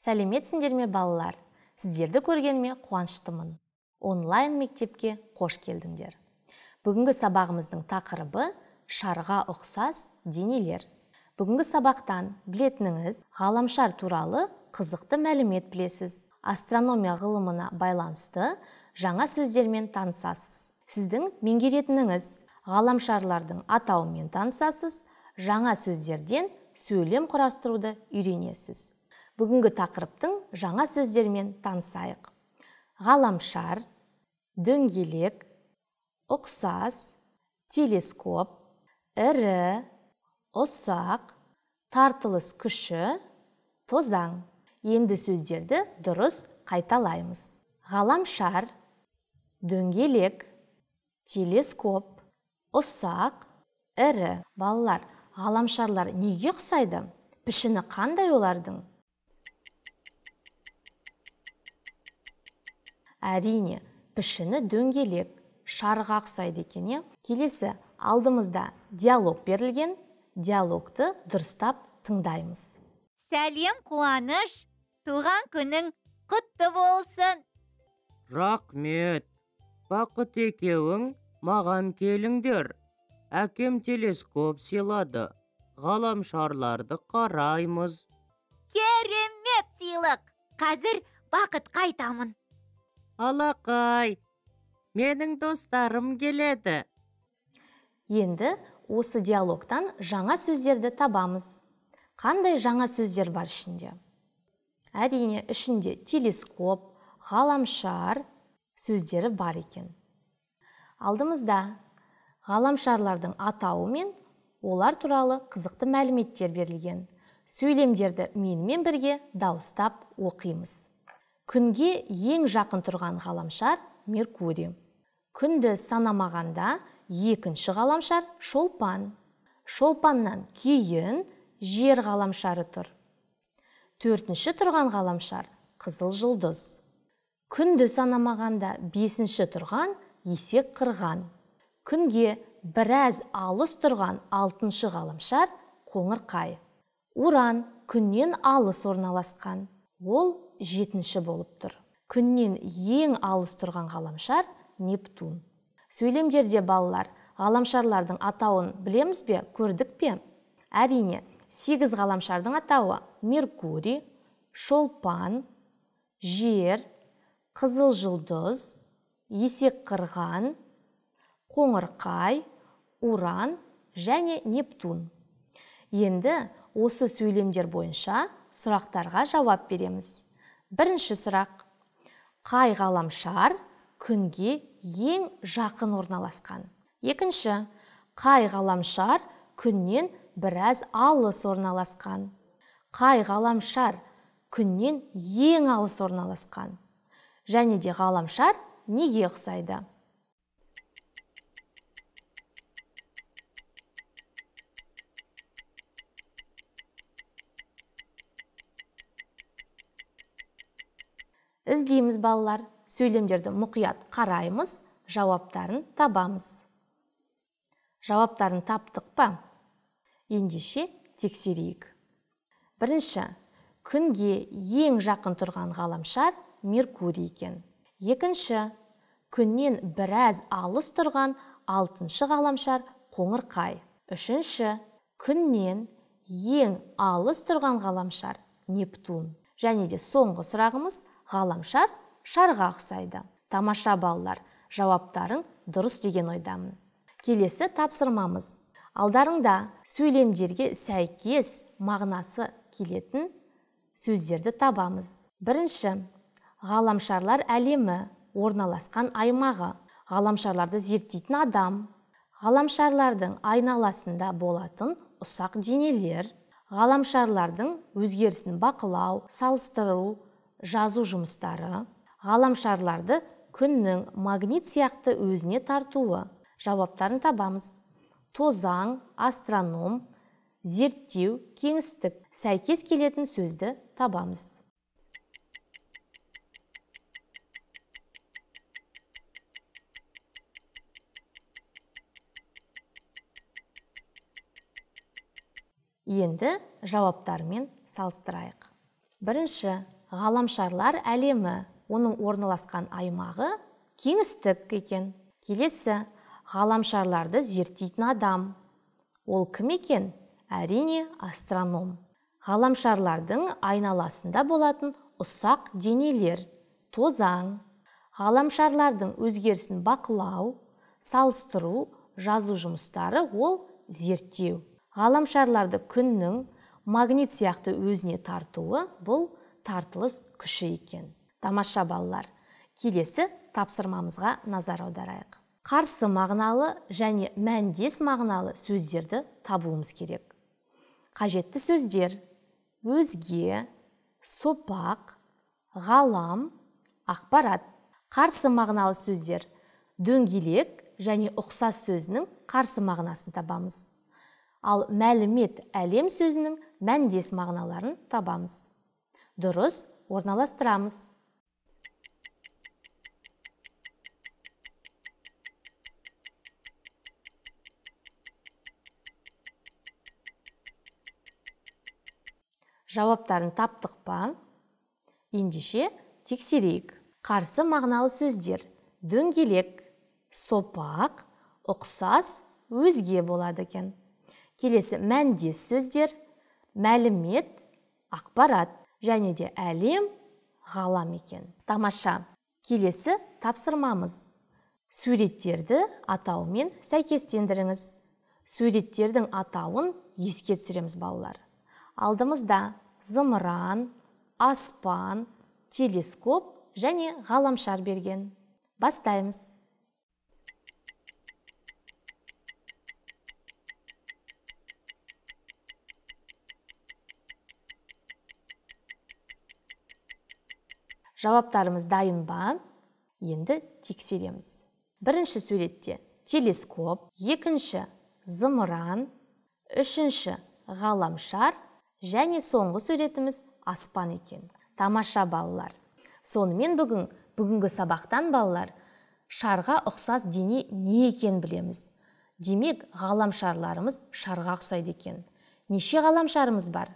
сәлеметсіңдер ме балалар сіздерді көргеніме қуаныштымын онлайн мектепке қош келдіңдер бүгінгі сабағымыздың тақырыбы шарға ұқсас денелер бүгінгі сабақтан білетініңіз ғаламшар туралы қызықты мәлімет білесіз астрономия ғылымына байланысты жаңа сөздермен танысасыз сіздің меңгеретініңіз ғаламшарлардың атауымен танысасыз жаңа сөздерден сөйлем құрастыруды үйренесіз бүгінгі тақырыптың жаңа сөздермен танысайық ғаламшар дөңгелек ұқсас телескоп ірі ұсақ тартылыс күші тозаң енді сөздерді дұрыс қайталаймыз ғаламшар дөңгелек телескоп ұсақ ірі балалар ғаламшарлар неге ұқсайды пішіні қандай олардың әрине пішіні дөңгелек шарға ұқсайды екен иә келесі алдымызда диалог берілген диалогты дұрыстап тыңдаймыз сәлем қуаныш туған күнің құтты болсын рақмет бақыт екеуің маған келіңдер әкем телескоп сыйлады ғаламшарларды қараймыз керемет сыйлық қазір бақытқа қайтамын! алақай менің достарым келеді енді осы диалогтан жаңа сөздерді табамыз қандай жаңа сөздер бар ішінде әрине ішінде телескоп ғаламшар сөздері бар екен алдымызда ғаламшарлардың атауы мен олар туралы қызықты мәліметтер берілген сөйлемдерді менімен бірге дауыстап оқимыз күнге ең жақын тұрған ғаламшар меркурий күнді санамағанда екінші ғаламшар шолпан шолпаннан кейін жер ғаламшары тұр төртінші тұрған ғаламшар қызыл жұлдыз күнді санамағанда бесінші тұрған есек қырған күнге біраз алыс тұрған алтыншы ғаламшар қоңырқай уран күннен алыс орналасқан ол жетінші болып тұр күннен ең алыс тұрған ғаламшар нептун сөйлемдерде балалар ғаламшарлардың атауын білеміз бе көрдік пе әрине сегіз ғаламшардың атауы меркурий шолпан жер қызыл жұлдыз есек қырған қоңырқай уран және нептун енді осы сөйлемдер бойынша сұрақтарға жауап береміз бірінші сұрақ қай ғаламшар күнге ең жақын орналасқан екінші қай ғаламшар күннен біраз алыс орналасқан қай ғаламшар күннен ең алыс орналасқан және де ғаламшар неге ұқсайды іздейміз балалар сөйлемдерді мұқият қараймыз жауаптарын табамыз жауаптарын таптық па ендеше тексерейік бірінші күнге ең жақын тұрған ғаламшар меркурий екен екінші күннен біраз алыс тұрған алтыншы ғаламшар қоңырқай үшінші күннен ең алыс тұрған ғаламшар нептун және де соңғы сұрағымыз ғаламшар шарға ұқсайды тамаша балалар жауаптарың дұрыс деген ойдамын келесі тапсырмамыз алдарыңда сөйлемдерге сәйкес мағынасы келетін сөздерді табамыз бірінші ғаламшарлар әлемі орналасқан аймағы ғаламшарларды зерттейтін адам ғаламшарлардың айналасында болатын ұсақ денелер ғаламшарлардың өзгерісін бақылау салыстыру жазу жұмыстары ғаламшарларды күннің магнит сияқты өзіне тартуы жауаптарын табамыз тозаң астроном зерттеу кеңістік сәйкес келетін сөзді табамыз енді жауаптармен салыстырайық бірінші ғаламшарлар әлемі оның орналасқан аймағы кеңістік екен келесі ғаламшарларды зерттейтін адам ол кім екен әрине астроном ғаламшарлардың айналасында болатын ұсақ денелер тозаң ғаламшарлардың өзгерісін бақылау салыстыру жазу жұмыстары ол зерттеу ғаламшарларды күннің магнит сияқты өзіне тартуы бұл тартылыс күші екен тамаша балалар келесі тапсырмамызға назар аударайық қарсы мағыналы және мәндес мағыналы сөздерді табуымыз керек қажетті сөздер өзге сопақ ғалам ақпарат қарсы мағыналы сөздер дөңгелек және ұқсас сөзінің қарсы мағынасын табамыз ал мәлімет әлем сөзінің мәндес мағыналарын табамыз дұрыс орналастырамыз жауаптарын таптық па ендеше тексерейік қарсы мағыналы сөздер дөңгелек сопақ ұқсас өзге болады екен келесі мәндес сөздер мәлімет ақпарат және де әлем ғалам екен тамаша келесі тапсырмамыз суреттерді атауымен сәйкестендіріңіз суреттердің атауын еске түсіреміз балалар алдымызда зымыран аспан телескоп және ғаламшар берген бастаймыз жауаптарымыз дайын ба енді тексереміз бірінші суретте телескоп екінші зымыран үшінші ғаламшар және соңғы суретіміз аспан екен тамаша балалар сонымен бүгін бүгінгі сабақтан балалар шарға ұқсас дене не екен білеміз демек ғаламшарларымыз шарға ұқсайды екен неше ғаламшарымыз бар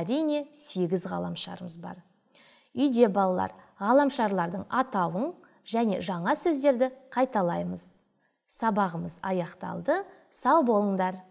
әрине сегіз ғаламшарымыз бар үйде балалар ғаламшарлардың атауын және жаңа сөздерді қайталаймыз сабағымыз аяқталды сау болыңдар